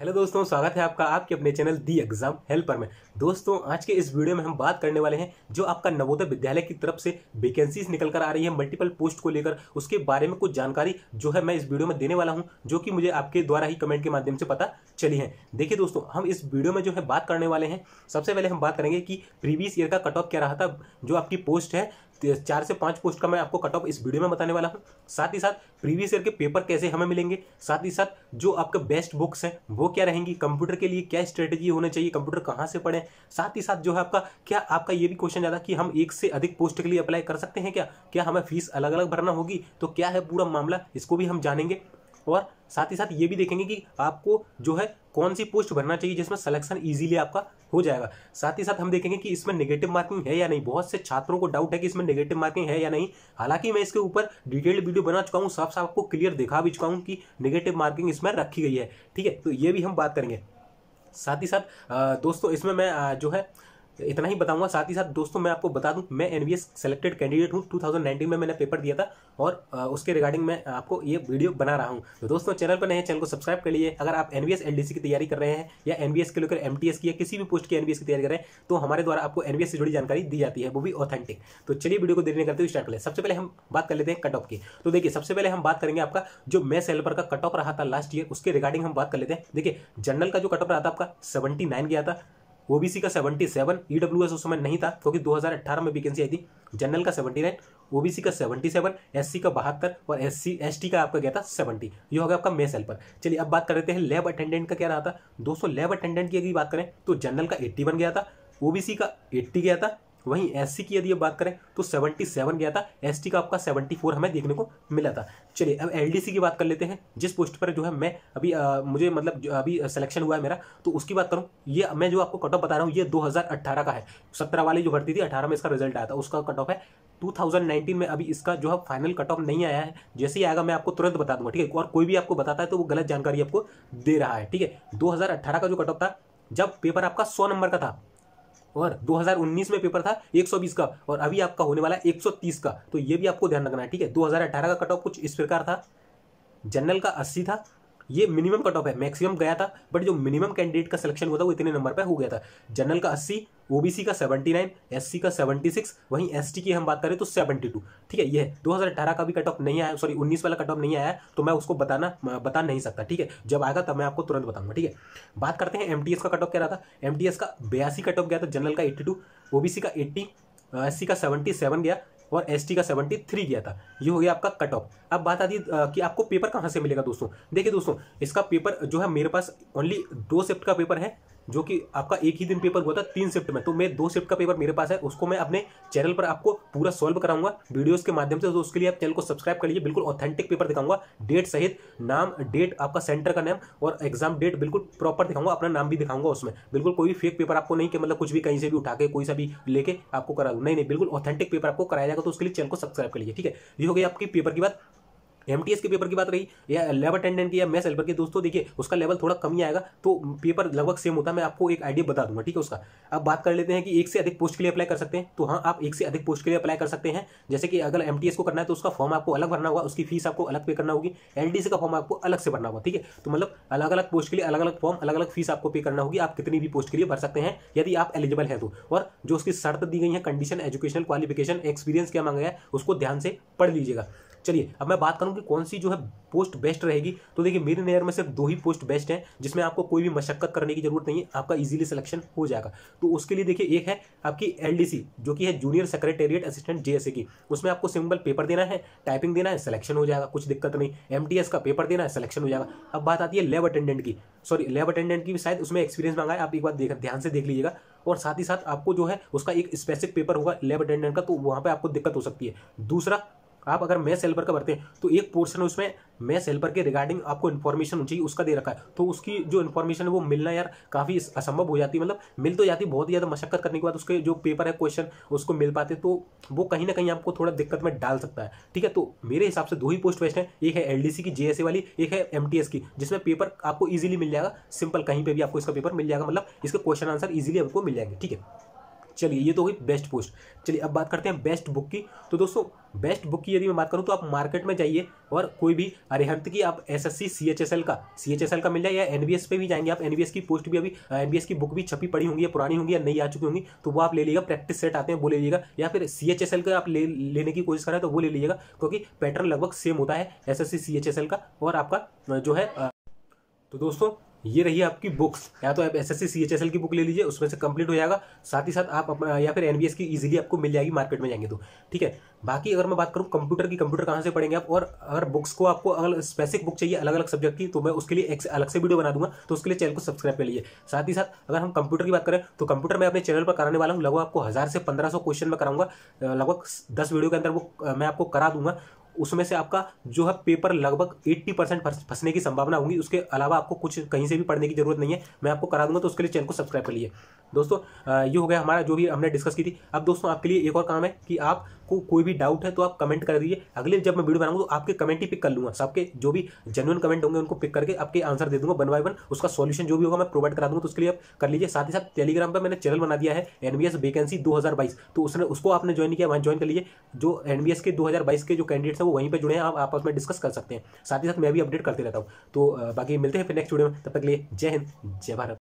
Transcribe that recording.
hello दोस्तों स्वागत है आपका आपके अपने चैनल दी एग्जाम हेल्पर में दोस्तों आज के इस वीडियो में हम बात करने वाले हैं जो आपका नवोदय विद्यालय की तरफ से वैकेंसीज निकल कर आ रही है मल्टीपल पोस्ट को लेकर उसके बारे में कुछ जानकारी जो है मैं इस वीडियो में देने वाला हूं जो कि मुझे आपके द्वारा ही कमेंट के माध्यम से पता चली है देखिए दोस्तों हम इस वीडियो में जो है बात करने वाले हैं सबसे पहले हम बात करेंगे कि प्रीवियस ईयर का कट ऑफ क्या रहा था जो आपकी पोस्ट है चार से पांच पोस्ट का मैं आपको कट ऑफ इस वीडियो में बताने वाला हूँ साथ ही साथ प्रीवियस ईयर के पेपर कैसे हमें मिलेंगे साथ ही साथ जो आपके बेस्ट बुक्स हैं वो क्या रहेंगी कंप्यूटर के लिए क्या स्ट्रेटेजी होने चाहिए कंप्यूटर कहाँ से पढ़ें साथ ही साथ जो है आपका क्या आपका ये भी क्वेश्चन ज्यादा कि हम एक से अधिक पोस्ट के लिए अप्लाई कर सकते हैं क्या क्या हमें फीस अलग अलग भरना होगी तो क्या है पूरा मामला इसको भी हम जानेंगे और साथ ही साथ ये भी देखेंगे कि आपको जो है कौन सी पोस्ट भरना चाहिए जिसमें सिलेक्शन इजीली आपका हो जाएगा साथ ही साथ हम देखेंगे कि इसमें नेगेटिव मार्किंग है या नहीं बहुत से छात्रों को डाउट है कि इसमें नेगेटिव मार्किंग है या नहीं हालांकि मैं इसके ऊपर डिटेल्ड वीडियो बना चुका हूँ साफ साफ आपको क्लियर दिखा भी चुका हूँ कि नेगेटिव मार्किंग इसमें रखी गई है ठीक है तो ये भी हम बात करेंगे साथ ही साथ दोस्तों इसमें मैं जो है इतना ही बताऊंगा साथ ही साथ दोस्तों मैं आपको बता दूं मैं एन सेलेक्टेड कैंडिडेट हूं 2019 में मैंने पेपर दिया था और उसके रिगार्डिंग मैं आपको ये वीडियो बना रहा हूं तो दोस्तों चैनल पर नए चैनल को सब्सक्राइब कर लिए अगर आप एन एलडीसी की तैयारी कर रहे हैं या एन के लेकर एम की या किसी भी पोस्ट की एन की तैयारी कर रहे हैं तो हमारे द्वारा आपको एन से जुड़ी जानकारी दी जाती है वो भी ऑथेंटिक तो चलिए वीडियो को देने करते हुए स्टार्ट करें सबसे पहले हम बात कर लेते हैं कट ऑफ की तो देखिए सबसे पहले हम बात करेंगे आपका जो मैं सेल्पर का कट ऑफ रहा था लास्ट ईयर उसके रिगार्डिंग हम बात कर लेते हैं देखिए जनरल का जो कट ऑफ रहा था आपका सेवेंटी गया था ओबीसी का 77 ईडब्ल्यूएस उस समय नहीं था क्योंकि 2018 में वैकेंसी आई थी जनरल का 79 ओबीसी का 77 एससी का बहत्तर और एस सी का आपका गया था 70 ये हो गया आपका मेस हेल्पर चलिए अब बात कर लेते हैं लैब अटेंडेंट का क्या रहा था दोस्तों लैब अटेंडेंट की अगर बात करें तो जनरल का एट्टी वन गया था ओबीसी का एट्टी गया था वहीं एस की यदि बात करें तो 77 गया था एस का आपका 74 हमें देखने को मिला था चलिए अब एल की बात कर लेते हैं जिस पोस्ट पर जो है मैं अभी आ, मुझे मतलब अभी सिलेक्शन हुआ है मेरा तो उसकी बात करूँ ये मैं जो आपको कट ऑफ बता रहा हूँ ये 2018 का है सत्रह वाली जो भर्ती थी अठारह में इसका रिजल्ट आया था उसका कट ऑफ है 2019 में अभी इसका जो है फाइनल कट ऑफ नहीं आया है जैसे ही आएगा मैं आपको तुरंत बता दूंगा ठीक है और कोई भी आपको बताता है तो वो गलत जानकारी आपको दे रहा है ठीक है 2018 का जो कट ऑफ था जब पेपर आपका 100 नंबर का था और 2019 में पेपर था 120 का और अभी आपका होने वाला है 130 का तो ये भी आपको ध्यान रखना है ठीक है 2018 का कट ऑफ कुछ इस प्रकार था जनरल का 80 था ये मिनिमम कट ऑफ है मैक्सिमम गया था बट जो मिनिमम कैंडिडेट का सिलेक्शन हुआ था वो इतने नंबर पर हो गया था जनरल का अस्सी ओबीसी का 79, एससी का 76, वहीं एसटी की हम बात करें तो 72, ठीक है ये है 2018 का भी कट ऑफ नहीं आया सॉरी 19 वाला कट ऑफ नहीं आया तो मैं उसको बताना बता नहीं सकता ठीक है जब आएगा तब मैं आपको तुरंत बताऊंगा ठीक है बात करते हैं एम का कट ऑफ क्या रहा था एम का बयासी कट ऑफ गया था जनरल का एट्टी ओबीसी का एट्टी एससी का सेवेंटी गया और एस का सेवेंटी थ्री गया था ये हो गया आपका कट ऑफ अब बात आती है कि आपको पेपर कहाँ से मिलेगा दोस्तों देखिए दोस्तों इसका पेपर जो है मेरे पास ओनली दो शिफ्ट का पेपर है जो कि आपका एक ही दिन पेपर हुआ था तीन शिफ्ट में तो मैं दो शिफ्ट का पेपर मेरे पास है उसको मैं अपने चैनल पर आपको पूरा सॉल्व कराऊंगा वीडियोस के माध्यम से तो उसके लिए आप चैनल को सब्सक्राइब कर लीजिए बिल्कुल ऑथेंटिक पेपर दिखाऊंगा डेट सहित नाम डेट आपका सेंटर का नाम और एग्जाम डेट बिल्कुल प्रॉपर दिखाऊंगा अपना नाम भी दिखाऊंगा उसमें बिल्कुल कोई भी फेक पेपर आपको नहीं कि मतलब कुछ भी कहीं से भी उठा के कोई सा भी लेके आपको करा नहीं नहीं बिल्कुल ऑथेंटिक पेपर आपको कराया जाएगा तो उसके लिए चैनल को सब्सक्राइब कर लीजिए ठीक है ये हो गई आपकी पेपर की बात एम टी एस के पेपर की बात रही या लेवल अटेंडेंट की या मैथ हेल्पर की दोस्तों देखिए उसका लेवल थोड़ा कम ही आएगा तो पेपर लगभग सेम होता है मैं आपको एक आइडिया बता दूंगा ठीक है उसका अब बात कर लेते हैं कि एक से अधिक पोस्ट के लिए अप्लाई कर सकते हैं तो हाँ आप एक से अधिक पोस्ट के लिए अप्लाई कर सकते हैं जैसे कि अगर एम को करना है तो उसका फॉर्म आपको अलग भरना होगा उसकी फीस आपको अलग पे करना होगी एल का फॉर्म आपको अलग से भरना होगा ठीक है तो मतलब अलग अलग पोस्ट के लिए अलग अलग फॉर्म अलग अलग फीस आपको पे करना होगी आप कितनी भी पोस्ट के लिए भर सकते हैं यदि आप एलिजिबल है तो और जो उसकी शर्त दी गई है कंडीशन एजुकेशन क्वालिफिकेशन एक्सपीरियंस क्या मांगा है उसको ध्यान से पढ़ लीजिएगा चलिए अब मैं बात करूँ कि कौन सी जो है पोस्ट बेस्ट रहेगी तो देखिए मेरी नज़र में सिर्फ दो ही पोस्ट बेस्ट हैं जिसमें आपको कोई भी मशक्कत करने की जरूरत नहीं है आपका इजीली सिलेक्शन हो जाएगा तो उसके लिए देखिए एक है आपकी एलडीसी जो कि है जूनियर सेक्रेटेरिएट असिस्टेंट जेएसए की उसमें आपको सिंपल पेपर देना है टाइपिंग देना है सिलेक्शन हो जाएगा कुछ दिक्कत नहीं एम का पेपर देना है सिलेक्शन हो जाएगा अब बात आती है लेब अटेंडेंट की सॉरी लेब अटेंडेंट की भी शायद उसमें एक्सपीरियंस मांगा है आप एक बार देख ध्यान से देख लीजिएगा और साथ ही साथ आपको जो है उसका एक स्पेसिफिक पेपर होगा लेब अटेंडेंट का तो वहाँ पर आपको दिक्कत हो सकती है दूसरा आप अगर मैस हेल्पर का भरते हैं तो एक पोर्शन उसमें मैथ हेल्पर के रिगार्डिंग आपको इन्फॉर्मेशन चाहिए उसका दे रखा है तो उसकी जो इन्फॉर्मेशन है वो मिलना यार काफ़ी असंभव हो जाती है मतलब मिल तो जाती है बहुत ज़्यादा मशक्कत करने के बाद उसके जो पेपर है क्वेश्चन उसको मिल पाते तो वो कहीं ना कहीं आपको थोड़ा दिक्कत में डाल सकता है ठीक है तो मेरे हिसाब से दो ही पोस्ट वेस्ट हैं एक है एल की जे वाली एक है एम की जिसमें पेपर आपको ईजिली मिल जाएगा सिंपल कहीं पर भी आपको इसका पेपर मिल जाएगा मतलब इसके क्वेश्चन आंसर ईजिली आपको मिल जाएंगे ठीक है चलिए ये तो हुई बेस्ट पोस्ट चलिए अब बात करते हैं बेस्ट बुक की तो दोस्तों बेस्ट बुक की यदि मैं बात करूँ तो आप मार्केट में जाइए और कोई भी अरेहंत की आप S S C C H S L का सी एच एस एल का मिल जाए या एन पे भी जाएंगे आप एन की पोस्ट भी अभी एन की बुक भी छपी पड़ी होंगी या पुरानी होंगी या नहीं आ चुकी होंगी तो वो आप ले लीजिएगा प्रैक्टिस सेट आते हैं वो ले लीजिएगा या फिर सी एच एस एल का आप ले लेने की कोशिश करें तो वो ले लीजिएगा क्योंकि पैटर्न लगभग सेम होता है S S C C H S L का और आपका जो है तो दोस्तों ये रही आपकी बुक्स या तो आप एस एस सी की बुक ले लीजिए उसमें से कंप्लीट हो जाएगा साथ ही साथ आप अपना या फिर एन की इजीली आपको मिल जाएगी मार्केट में जाएंगे तो ठीक है बाकी अगर मैं बात करूँ कंप्यूटर की कंप्यूटर कहाँ से पढ़ेंगे आप और अगर बुक्स को आपको अगर स्पेसिफिक बुक चाहिए अलग अलग सब्जेक्ट की तो मैं उसके लिए एक अलग से वीडियो बना दूंगा तो उसके लिए चैनल को सब्सक्राइब कर लीजिए साथ ही साथ अगर हम कंप्यूटर की बात करें तो कंप्यूटर मैं अपने चैनल पर कराने वाला हूँ लगभग आपको हज़ार से पंद्रह क्वेश्चन मैं कराऊंगा लगभग दस वीडियो के अंदर वो मैं आपको करा दूंगा उसमें से आपका जो है पेपर लगभग 80 परसेंट फंसने की संभावना होगी उसके अलावा आपको कुछ कहीं से भी पढ़ने की जरूरत नहीं है मैं आपको करा दूंगा तो उसके लिए चैनल को सब्सक्राइब कर लिए दोस्तों ये हो गया हमारा जो भी हमने डिस्कस की थी अब दोस्तों आपके लिए एक और काम है कि आपको कोई भी डाउट है तो आप कमेंट कर दीजिए अगले जब मैं वीडियो बनाऊंगा तो आपके कमेंट ही पिक कर लूँगा सबके जो भी जेनुअन कमेंट होंगे उनको पिक करके आपके आंसर दे दूंगा वन बाय वन उसका सोल्यूशन जो भी होगा मैं प्रोवाइड करा दूंगा तो उसके लिए आप कर लीजिए साथ ही साथ टेलीग्राम पर मैंने चैनल बना दिया है एनबीएस वैकेंसी दो तो उसने उसको आपने ज्वाइन किया वहाँ ज्वाइन कर लीजिए जो एनबीएस के दो के जो कैंडिडेट्स वो तो वहीं पर जुड़े हैं आप आपस में डिस्कस कर सकते हैं साथ ही साथ मैं भी अपडेट करते रहता हूँ तो बाकी मिलते हैं फिर नेक्स्ट वीडियो में तब तक लिए जय हिंद जय भारत